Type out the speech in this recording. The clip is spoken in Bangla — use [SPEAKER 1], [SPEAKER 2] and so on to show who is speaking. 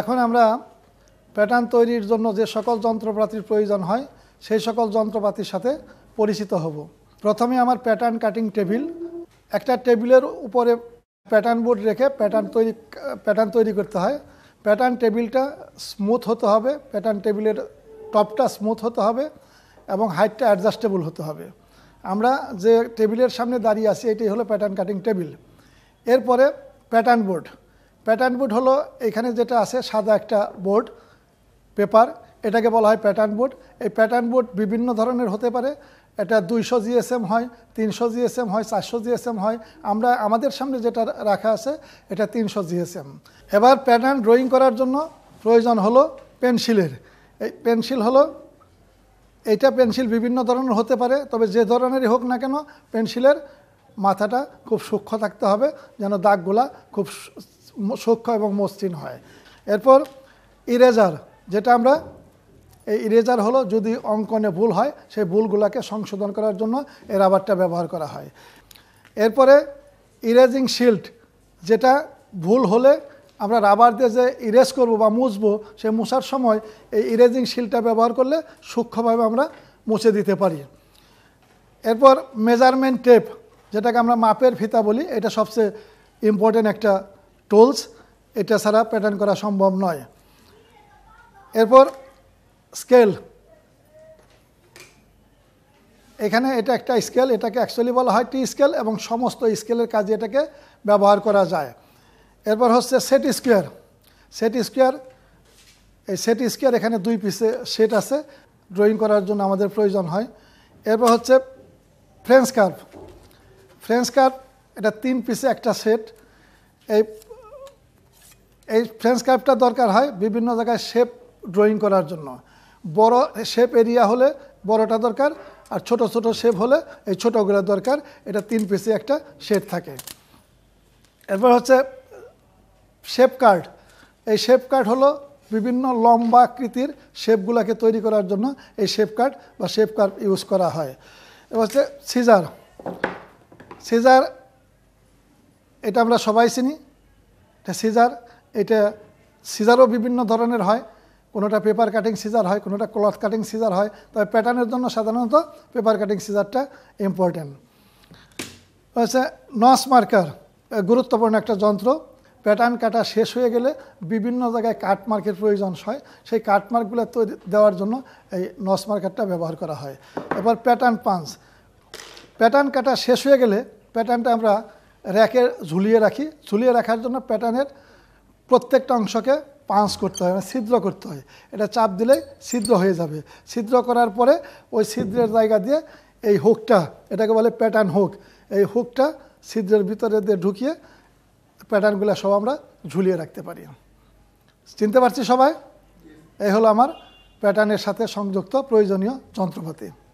[SPEAKER 1] এখন আমরা প্যাটার্ন তৈরির জন্য যে সকল যন্ত্রপাতির প্রয়োজন হয় সেই সকল যন্ত্রপাতির সাথে পরিচিত হব প্রথমে আমার প্যাটার্ন কাটিং টেবিল একটা টেবিলের উপরে প্যাটার্ন বোর্ড রেখে প্যাটার্ন তৈরি প্যাটার্ন তৈরি করতে হয় প্যাটার্ন টেবিলটা স্মুথ হতে হবে প্যাটার্ন টেবিলের টপটা স্মুথ হতে হবে এবং হাইটটা অ্যাডজাস্টেবল হতে হবে আমরা যে টেবিলের সামনে দাঁড়িয়ে আছি এটি হলো প্যাটার্ন কাটিং টেবিল এরপরে প্যাটার্ন বোর্ড প্যাটার্ন বোর্ড হলো এখানে যেটা আছে সাদা একটা বোর্ড পেপার এটাকে বলা হয় প্যাটার্ন বোর্ড এই প্যাটার্ন বোর্ড বিভিন্ন ধরনের হতে পারে এটা দুইশো জিএসএম হয় তিনশো জিএসএম হয় চারশো জিএসএম হয় আমরা আমাদের সামনে যেটা রাখা আছে এটা তিনশো জিএসএম এবার প্যাটার্ন ড্রয়িং করার জন্য প্রয়োজন হলো পেন্সিলের এই পেন্সিল হলো এইটা পেন্সিল বিভিন্ন ধরনের হতে পারে তবে যে ধরনেরই হোক না কেন পেন্সিলের মাথাটা খুব সূক্ষ্ম থাকতে হবে যেন দাগগুলা খুব সূক্ষ্ম এবং মসৃণ হয় এরপর ইরেজার যেটা আমরা এই ইরেজার হলো যদি অঙ্কনে ভুল হয় সেই ভুলগুলোকে সংশোধন করার জন্য এই রাবারটা ব্যবহার করা হয় এরপরে ইরেজিং শিল্ড যেটা ভুল হলে আমরা রাবার দিয়ে যে ইরেজ করব বা মুছবো সেই মুছার সময় এই ইরেজিং শিলটা ব্যবহার করলে সূক্ষ্মভাবে আমরা মুছে দিতে পারি এরপর মেজারমেন্ট টেপ যেটাকে আমরা মাপের ফিতা বলি এটা সবচেয়ে ইম্পর্টেন্ট একটা টুলস এটা ছাড়া প্যাটার্ন করা সম্ভব নয় এরপর স্কেল এখানে এটা একটা স্কেল এটাকে অ্যাকচুয়ালি বলা হয় টি স্কেল এবং সমস্ত স্কেলের কাজে এটাকে ব্যবহার করা যায় এরপর হচ্ছে সেট স্কোয়ার সেট স্কোয়ার এই সেট স্কোয়ার এখানে দুই পিসে সেট আছে ড্রয়িং করার জন্য আমাদের প্রয়োজন হয় এরপর হচ্ছে ফ্রেঞ্চ কার্ভ ফ্রেঞ্চ কার্ভ এটা তিন পিসে একটা সেট এই এই ফ্রেন্সক্রাইপটা দরকার হয় বিভিন্ন জায়গায় শেপ ড্রয়িং করার জন্য বড় শেপ এরিয়া হলে বড়টা দরকার আর ছোট ছোট শেপ হলে এই ছোটোগুলো দরকার এটা তিন পিসে একটা শেপ থাকে এরপর হচ্ছে শেপ কার্ড এই শেপ কার্ড হলো বিভিন্ন লম্বা আকৃতির শেপগুলোকে তৈরি করার জন্য এই শেপ কার্ড বা শেপ কার্ড ইউজ করা হয় এবার হচ্ছে সিজার সিজার এটা আমরা সবাই চিনি এটা সিজার এটা সিজারও বিভিন্ন ধরনের হয় কোনোটা পেপার কাটিং সিজার হয় কোনোটা ক্লথ কাটিং সিজার হয় তবে প্যাটার্নের জন্য সাধারণত পেপার কাটিং সিজারটা ইম্পর্ট্যান্ট হচ্ছে নস মার্কার গুরুত্বপূর্ণ একটা যন্ত্র প্যাটার্ন কাটা শেষ হয়ে গেলে বিভিন্ন জায়গায় মার্কের প্রয়োজন হয় সেই মার্কগুলো তৈরি দেওয়ার জন্য এই নস মার্কারটা ব্যবহার করা হয় এবার প্যাটার্ন পাঞ্চ প্যাটার্ন কাটা শেষ হয়ে গেলে প্যাটার্নটা আমরা র্যাকে ঝুলিয়ে রাখি ঝুলিয়ে রাখার জন্য প্যাটার্নের প্রত্যেকটা অংশকে পাঁচ করতে হয় মানে ছিদ্র করতে হয় এটা চাপ দিলে ছিদ্র হয়ে যাবে ছিদ্র করার পরে ওই ছিদ্রের জায়গা দিয়ে এই হুকটা এটাকে বলে প্যাটার্ন হুক এই হুকটা ছিদ্রের ভিতরে দিয়ে ঢুকিয়ে প্যাটার্নগুলো সব আমরা ঝুলিয়ে রাখতে পারি চিনতে পারছি সবাই এই হলো আমার প্যাটার্নের সাথে সংযুক্ত প্রয়োজনীয় যন্ত্রপাতি